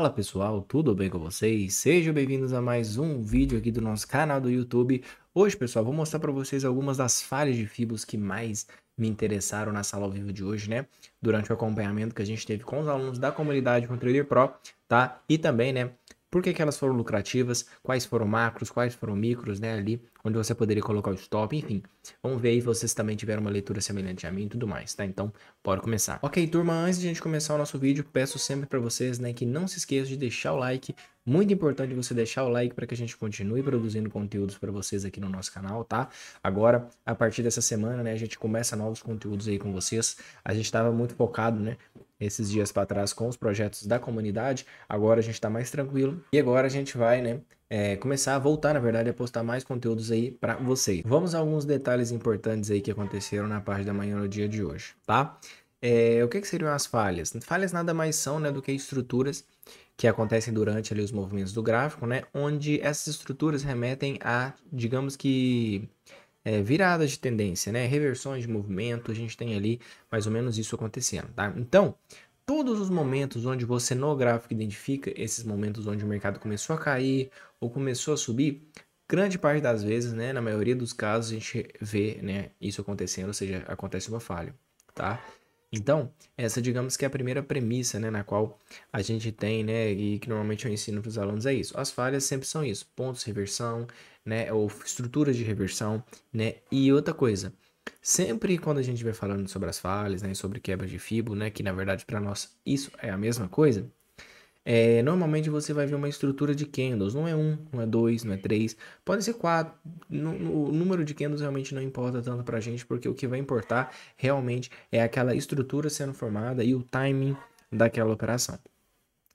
Fala pessoal, tudo bem com vocês? Sejam bem-vindos a mais um vídeo aqui do nosso canal do YouTube. Hoje, pessoal, vou mostrar para vocês algumas das falhas de fibos que mais me interessaram na sala ao vivo de hoje, né? Durante o acompanhamento que a gente teve com os alunos da comunidade com Trader Pro, tá? E também, né, por que, que elas foram lucrativas, quais foram macros, quais foram micros, né? Ali, onde você poderia colocar o stop, enfim. Vamos ver aí vocês também tiveram uma leitura semelhante a mim e tudo mais, tá? Então, bora começar. Ok, turma, antes de a gente começar o nosso vídeo, peço sempre para vocês, né, que não se esqueça de deixar o like. Muito importante você deixar o like para que a gente continue produzindo conteúdos para vocês aqui no nosso canal, tá? Agora, a partir dessa semana, né, a gente começa novos conteúdos aí com vocês. A gente estava muito focado, né, esses dias para trás com os projetos da comunidade. Agora a gente está mais tranquilo e agora a gente vai, né, é, começar a voltar, na verdade, a postar mais conteúdos aí para vocês. Vamos a alguns detalhes importantes aí que aconteceram na parte da manhã no dia de hoje, tá? É, o que, que, seriam as falhas? Falhas nada mais são né, do que estruturas que acontecem durante ali, os movimentos do gráfico, né? Onde essas estruturas remetem a, digamos que, é, viradas de tendência, né? reversões de movimento, a gente tem ali mais ou menos isso acontecendo. Tá? Então, todos os momentos onde você no gráfico identifica esses momentos onde o mercado começou a cair ou começou a subir, grande parte das vezes, né, na maioria dos casos, a gente vê né, isso acontecendo, ou seja, acontece uma falha. Tá? Então, essa digamos que é a primeira premissa né, na qual a gente tem, né, e que normalmente eu ensino para os alunos é isso. As falhas sempre são isso, pontos de reversão, né, ou estruturas de reversão, né, e outra coisa. Sempre quando a gente vai falando sobre as falhas, né, sobre quebra de fibo, né, que na verdade para nós isso é a mesma coisa, é, normalmente você vai ver uma estrutura de candles, não é um, não é dois, não é três, pode ser quatro. No, no, o número de candles realmente não importa tanto pra gente, porque o que vai importar realmente é aquela estrutura sendo formada e o timing daquela operação.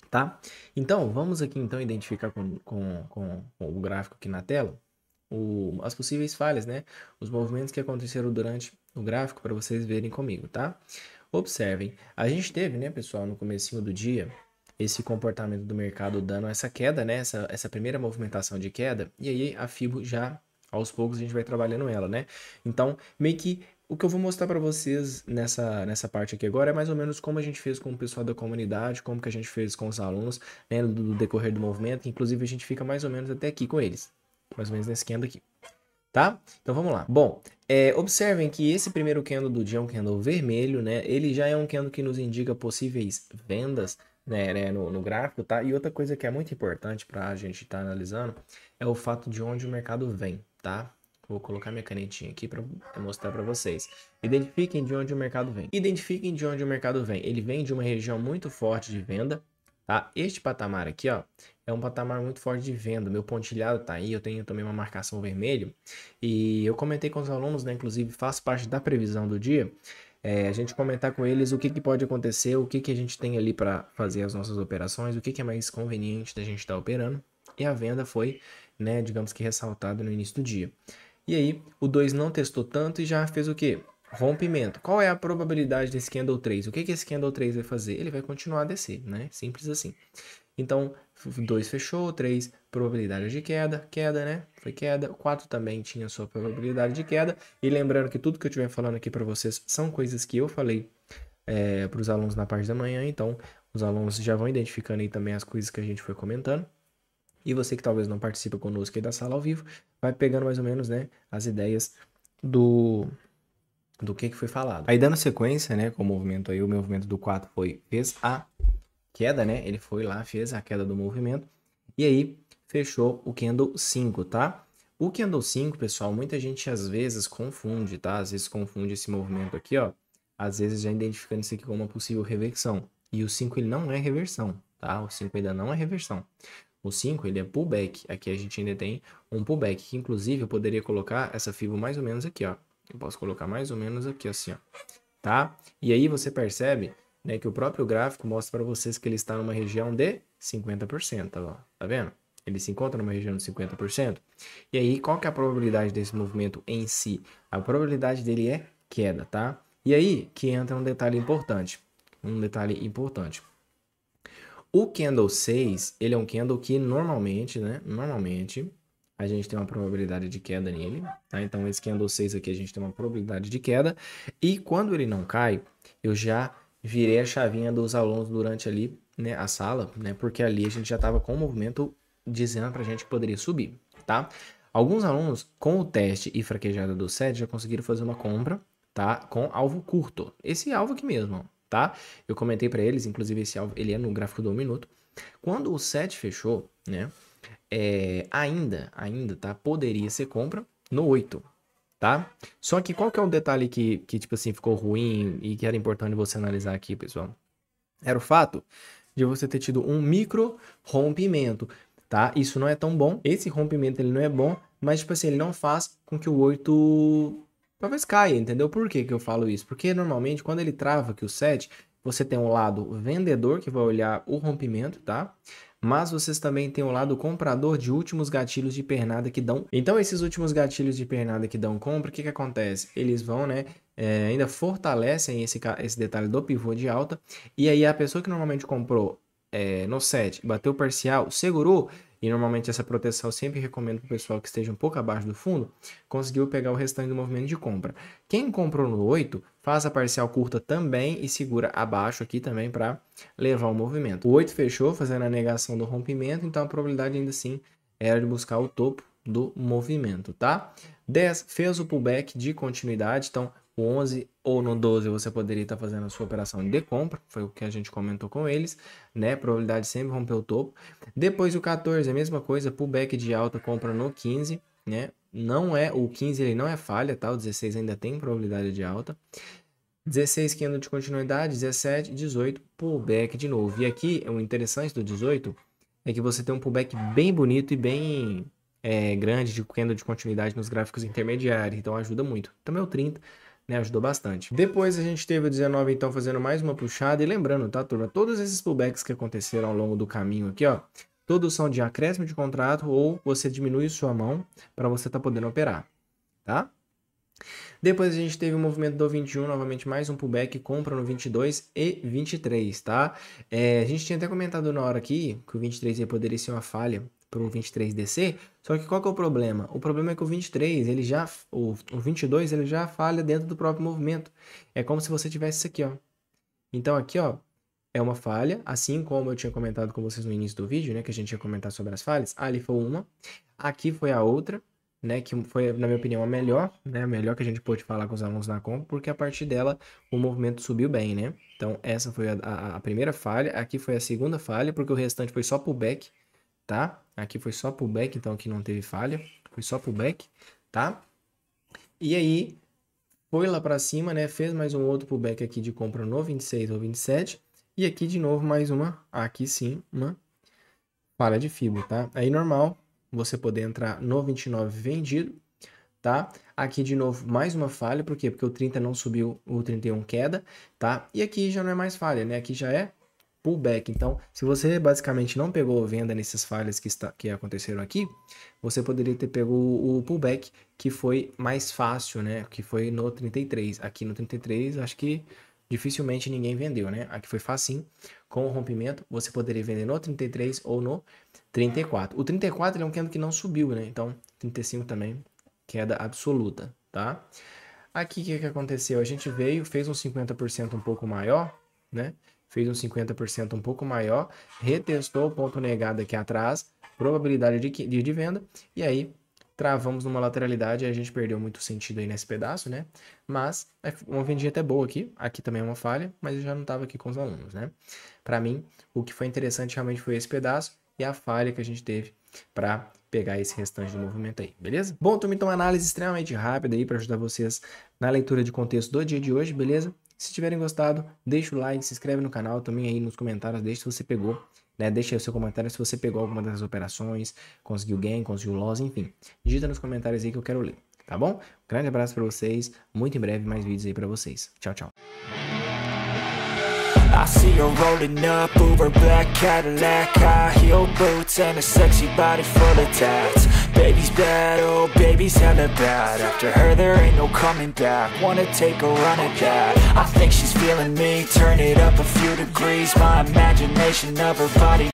Tá? Então, vamos aqui então identificar com, com, com, o gráfico aqui na tela o, as possíveis falhas, né? Os movimentos que aconteceram durante o gráfico para vocês verem comigo, tá? Observem, a gente teve, né, pessoal, no comecinho do dia, esse comportamento do mercado dando essa queda, né? Essa, essa primeira movimentação de queda, e aí a FIBO já aos poucos a gente vai trabalhando ela, né? Então, meio que o que eu vou mostrar para vocês nessa, nessa parte aqui agora é mais ou menos como a gente fez com o pessoal da comunidade, como que a gente fez com os alunos, né, do decorrer do movimento, inclusive a gente fica mais ou menos até aqui com eles, mais ou menos nesse candle aqui, tá? Então vamos lá. Bom, é, observem que esse primeiro candle do dia é um candle vermelho, né, ele já é um candle que nos indica possíveis vendas, né, né, no, no, gráfico, tá? E outra coisa que é muito importante para a gente estar tá analisando é o fato de onde o mercado vem, tá? Vou colocar minha canetinha aqui para mostrar para vocês. Identifiquem de onde o mercado vem. Identifiquem de onde o mercado vem. Ele vem de uma região muito forte de venda, tá? Este patamar aqui, ó, é um patamar muito forte de venda. Meu pontilhado tá aí, eu tenho também uma marcação vermelho. E eu comentei com os alunos, né? Inclusive, faço parte da previsão do dia é, a gente comentar com eles o que, que pode acontecer, o que, que a gente tem ali para fazer as nossas operações, o que, que é mais conveniente da gente estar tá operando. E a venda foi, né, digamos que ressaltada no início do dia. E aí, o 2 não testou tanto e já fez o quê? Rompimento. Qual é a probabilidade desse candle 3? O que, que esse candle 3 vai fazer? Ele vai continuar a descer, né? Simples assim. Então, 2 fechou, 3 probabilidade de queda, queda, né? Foi queda. 4 também tinha sua probabilidade de queda. E lembrando que tudo que eu estiver falando aqui para vocês são coisas que eu falei é, para os alunos na parte da manhã. Então, os alunos já vão identificando aí também as coisas que a gente foi comentando. E você que talvez não participa conosco aí da sala ao vivo, vai pegando mais ou menos, né, as ideias do do que, que foi falado. Aí dando sequência, né, com o movimento aí, o movimento do 4 foi fez A, queda, né? Ele foi lá, fez a queda do movimento e aí fechou o candle 5, tá? O candle 5, pessoal, muita gente às vezes confunde, tá? Às vezes confunde esse movimento aqui, ó. Às vezes já identificando isso aqui como uma possível reversão. E o 5 ele não é reversão, tá? O 5 ainda não é reversão. O 5 ele é pullback. Aqui a gente ainda tem um pullback, que inclusive eu poderia colocar essa fibra mais ou menos aqui, ó. Eu posso colocar mais ou menos aqui assim, ó. Tá? E aí você percebe né, que o próprio gráfico mostra para vocês que ele está numa região de 50%, ó, tá vendo? Ele se encontra numa região de 50%. E aí, qual que é a probabilidade desse movimento em si? A probabilidade dele é queda, tá? E aí que entra um detalhe importante, um detalhe importante. O candle 6, ele é um candle que normalmente, né, normalmente a gente tem uma probabilidade de queda nele, tá? Então esse candle 6 aqui a gente tem uma probabilidade de queda e quando ele não cai, eu já virei a chavinha dos alunos durante ali, né, a sala, né, porque ali a gente já estava com o movimento dizendo para a gente que poderia subir, tá? Alguns alunos, com o teste e fraquejada do SET, já conseguiram fazer uma compra, tá? Com alvo curto. Esse alvo aqui mesmo, tá? Eu comentei para eles, inclusive esse alvo, ele é no gráfico do 1 minuto. Quando o SET fechou, né, é, ainda, ainda, tá? Poderia ser compra no 8, tá? Só que qual que é um detalhe que, que, tipo assim, ficou ruim e que era importante você analisar aqui, pessoal? Era o fato de você ter tido um micro rompimento, tá? Isso não é tão bom. Esse rompimento, ele não é bom, mas, tipo assim, ele não faz com que o 8 talvez caia, entendeu? Por que, que eu falo isso? Porque normalmente quando ele trava aqui o 7, você tem um lado vendedor que vai olhar o rompimento, tá? Mas vocês também têm o lado comprador de últimos gatilhos de pernada que dão. Então, esses últimos gatilhos de pernada que dão compra, o que, que acontece? Eles vão, né? É, ainda fortalecem esse, esse detalhe do pivô de alta. E aí, a pessoa que normalmente comprou é, no set bateu parcial, segurou, e normalmente essa proteção eu sempre recomendo para o pessoal que esteja um pouco abaixo do fundo, conseguiu pegar o restante do movimento de compra. Quem comprou no 8, faz a parcial curta também e segura abaixo aqui também para levar o movimento. O 8 fechou fazendo a negação do rompimento, então a probabilidade ainda assim era de buscar o topo do movimento, tá? 10 fez o pullback de continuidade, então no 11 ou no 12 você poderia estar fazendo a sua operação de compra, foi o que a gente comentou com eles, né? Probabilidade sempre romper o topo. Depois o 14, a mesma coisa, pullback de alta, compra no 15, né? Não é, o 15 ele não é falha, tá? O 16 ainda tem probabilidade de alta. 16 queda de continuidade, 17, 18, pullback de novo. E aqui, o interessante do 18 é que você tem um pullback bem bonito e bem é, grande de queda de continuidade nos gráficos intermediários, então ajuda muito. Também o 30, né? Ajudou bastante. Depois a gente teve o 19, então, fazendo mais uma puxada. E lembrando, tá, turma? Todos esses pullbacks que aconteceram ao longo do caminho aqui, ó, todos são de acréscimo de contrato ou você diminui sua mão para você estar tá podendo operar, tá? Depois a gente teve o movimento do 21, novamente mais um pullback, compra no 22 e 23, tá? É, a gente tinha até comentado na hora aqui que o 23 ia poderia ser uma falha para o 23 descer, só que qual que é o problema? O problema é que o 23, ele já, o, o 22, ele já falha dentro do próprio movimento. É como se você tivesse isso aqui, ó. Então aqui, ó, é uma falha, assim como eu tinha comentado com vocês no início do vídeo, né, que a gente ia comentar sobre as falhas. Ali foi uma, aqui foi a outra, né, que foi, na minha opinião, a melhor, né, a melhor que a gente pôde falar com os alunos na compra, porque a partir dela o movimento subiu bem, né? Então, essa foi a, a, a primeira falha, aqui foi a segunda falha, porque o restante foi só pullback, tá? Aqui foi só pullback, então aqui não teve falha, foi só pullback, tá? E aí, foi lá para cima, né, fez mais um outro pullback aqui de compra no 26 ou 27, e aqui de novo mais uma, aqui sim, uma falha de fibra, tá? Aí normal, você poder entrar no 29 vendido, tá? Aqui de novo mais uma falha, por quê? Porque o 30 não subiu, o 31 queda, tá? E aqui já não é mais falha, né? Aqui já é pullback. Então, se você basicamente não pegou venda nessas falhas que, está, que aconteceram aqui, você poderia ter pego o, o pullback, que foi mais fácil, né? Que foi no 33. Aqui no 33, acho que dificilmente ninguém vendeu, né? Aqui foi facinho. Com o rompimento, você poderia vender no 33 ou no 34. O 34 é um candle que não subiu, né? Então, 35 também, queda absoluta, tá? Aqui, o que, que aconteceu? A gente veio, fez um 50% um pouco maior, né? Fez um 50% um pouco maior, retestou o ponto negado aqui atrás, probabilidade de, de venda, e aí travamos numa lateralidade, e a gente perdeu muito sentido aí nesse pedaço, né? Mas é, uma vendinha até boa aqui, aqui também é uma falha, mas eu já não estava aqui com os alunos, né? Para mim, o que foi interessante realmente foi esse pedaço e a falha que a gente teve para pegar esse restante do movimento aí, beleza? Bom, turma, então análise extremamente rápida aí para ajudar vocês na leitura de contexto do dia de hoje, beleza? Se tiverem gostado, deixa o like, se inscreve no canal também aí nos comentários, deixa se você pegou né? Deixa aí o seu comentário se você pegou alguma dessas operações, conseguiu gain, conseguiu loss, enfim. Digita nos comentários aí que eu quero ler, tá bom? grande abraço para vocês, muito em breve mais vídeos aí para vocês. Tchau, tchau. I see her rolling up, Uber black Cadillac High heel boots and a sexy body full of tats Baby's bad, oh, baby's hella bad After her there ain't no coming back Wanna take a run at that I think she's feeling me Turn it up a few degrees My imagination of her body